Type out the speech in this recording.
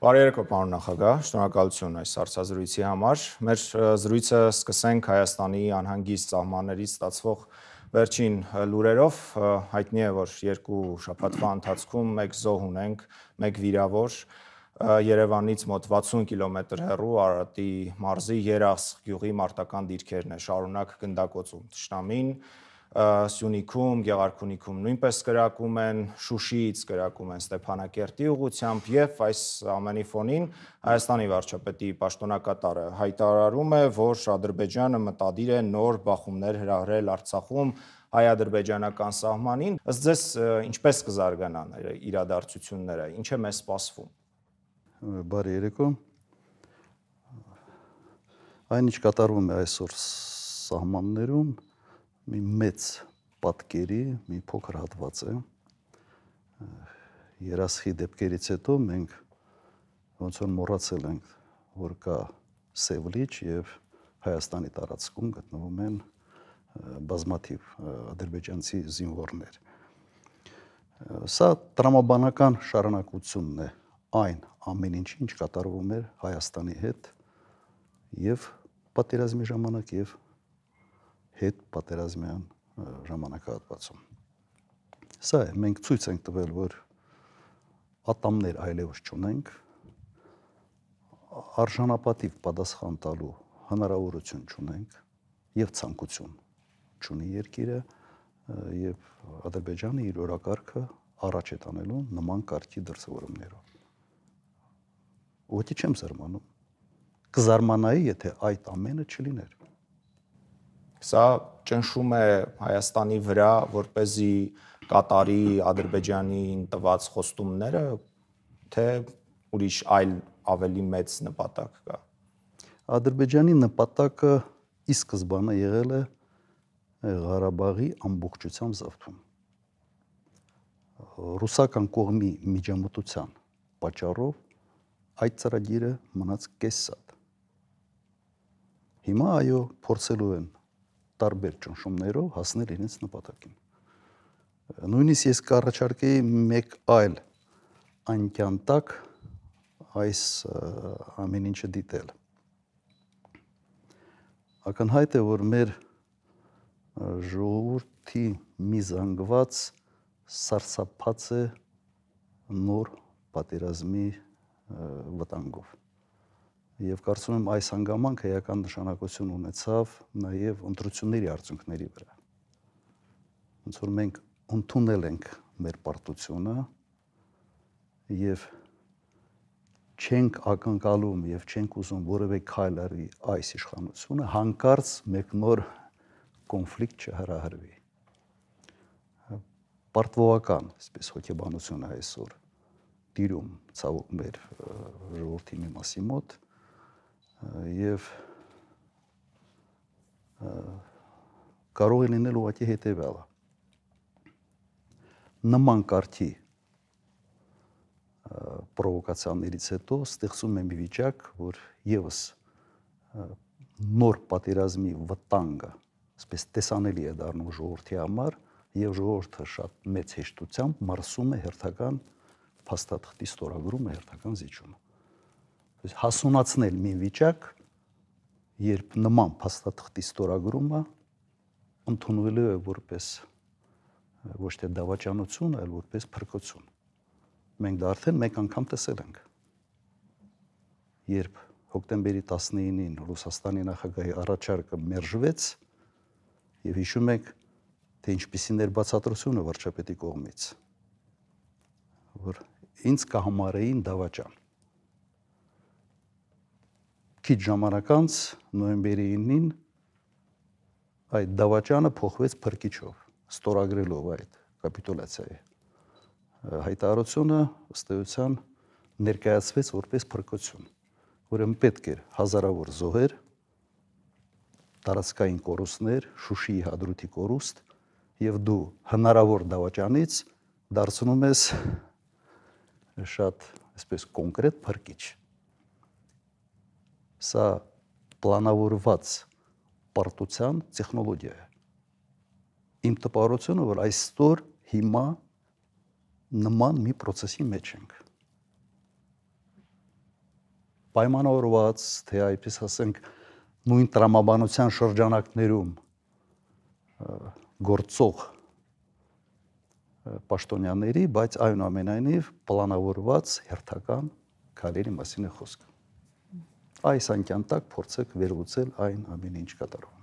Բարի երեկո, պարոն նախագահ, շնորհակալություն այս հարցազրույցի համար։ Մեր զրույցը սկսենք Հայաստանի անհանգիստ ճամաններից ստացվող վերջին լուրերով հայտնի է, որ երկու շաբաթվա ընթացքում մեկ զոհ ունենք, մեկ վիրավոր Երևանից մոտ 60 կիլոմետր հեռու Արարատի մարզի Երախս գյուղի մարտական դիրքերն է շարունակ գնդակոծում ճշնամին Սյունիքում, Գեղարքունիքում նույնպես կրակում են, Շուշիից կրակում են Ստեփանակերտի ուղությամբ եւ այս ամենի ֆոնին Հայաստանի վարչապետի պաշտոնակատարը հայտարարում է, որ Ադրբեջանը մտադիր է նոր բախումներ հրահրել Արցախում հայ-ադրբեջանական սահմանին։ Ըստ ձեզ ինչպես կզարգանան իրադարձությունները, ինչ է մեզ սպասվում։ Բարի երեկո։ Այնինչ կատարվում է այսօր սահմաններում, մի մեծ պատկերի մի փոքր հատված է։ Երասխի դեպքերից հետո մենք ոնց որ մոռացել ենք, որ կա Սև լիճ եւ Հայաստանի տարածքում գտնվում են բազմաթիվ ադրբեջանցի զինվորներ։ Սա տրամաբանական շարունակությունն է այն ամեն ինչի, ինչ կատարվում էր Հայաստանի հետ եւ պատերազմի ժամանակ եւ հետ պատերազմյան ժամանակահատվածում։ Սա է, մենք ցույց ենք տվել, որ ատամներ այլևս չունենք, արժանապատիվ պատասխան տալու հնարավորություն չունենք եւ ցանկություն չունի երկիրը եւ Ադրբեջանը իր օրակարգը առաջ է տանելու նման կարգի դրսևորումներով։ Ո՞տի չեմ զարմանում։ Կզարմանայի, եթե այդ ամենը չլիներ։ Սա ճնշում է Հայաստանի վրա, որ เป զի Կատարի, Ադրբեջանի տված խոստումները թե ուրիշ այլ ավելի մեծ նպատակ կա։ Ադրբեջանի նպատակը ի սկզբանե եղել է Ղարաբաղի ամբողջությամբ զավթում։ Ռուսական կողմի միջամտության պատճառով այդ ծրագիրը մնաց կեսսատ։ Հիմա այո, փորձելու են տարբեր ճնշումներով հասնել իրենց նպատակին։ Նույնիսկ ես կառաջարկեի մեկ այլ անկյան տակ այս ամեն ինչը դիտել։ Ակնհայտ է, որ մեր ժողովրդի մի զանգված սարսափած է նոր պատերազմի վտանգով Եվ կարծում եմ այս հանգամանքը էական նշանակություն ունեցավ նաև ընտրությունների արդյունքների վրա։ Ոնց որ մենք ընդունել ենք մեր պարտությունը եւ չենք ակնկալում եւ չենք ուզում որևէ քայլ արի այս իշխանությունը հանկարծ մեկ նոր կոնֆլիկտ չհրահրվի։ Պարտվողական, այսպես հոգեբանությունը այսօր տիրում ցավոք մեր ժողովրդի մի մասի մոտ, եւ կարող է լինել ուղղակի հետեւյալը նման կարթի պրովոկացիաներից հետո ստեղծում է մի վիճակ, որ եւս նոր պատերազմի վտանգը ասպես տեսանելի է դառնում ժողովրդի համար եւ ժողովուրդը շատ մեծ հեշտությամբ մարսում է հերթական փաստաթղթի ստորագրումը, հերթական զիջումը հասունացնել մի վիճակ, երբ նման փաստաթղթի ստորագրումը ընդունվելու է որպես ոչ թե դավաճանություն, այլ որպես փրկություն։ Մենք դա արդեն մեկ անգամ տեսել ենք։ Երբ հոկտեմբերի 19-ին Ռուսաստանի նախագահի առաջարկը մերժվեց եւ հիշում եք, թե ինչպիսին էր բացատրությունը վարչապետի կողմից, որ ինձ կհամարեին դավաճան քիչ ժամանակ անց նոյեմբերի 9-ին այդ դավաճանը փոխվեց փրկիչով, ստորագրելով այդ կապիտուլյացիայի հայտարարությունը ըստ էության ներկայացվեց որպես փրկություն։ Ուրեմն պետք էր հազարավոր զոհեր, տարածքային կորուստներ, Շուշիի հադրուտի կորուստ եւ դու հնարավոր դավաճանից դարձնում ես շատ, այսպես կոնկրետ փրկիչ։ Սա պլանավորված պարտության տեխնոլոգիա է։ Իմ տպավորությունը, որ այսօր հիմա նման մի process-ի մեջ ենք։ Պայմանավորված, թե այպես ասենք, նույն տրամաբանության շրջանակներում գործող պաշտոնյաների, բայց այնուամենայնիվ պլանավորված հերթական քարերի մասին է խոսքը այս անկյան տակ փորձեք վերլուծել այն ամենը, ինչ կատարվում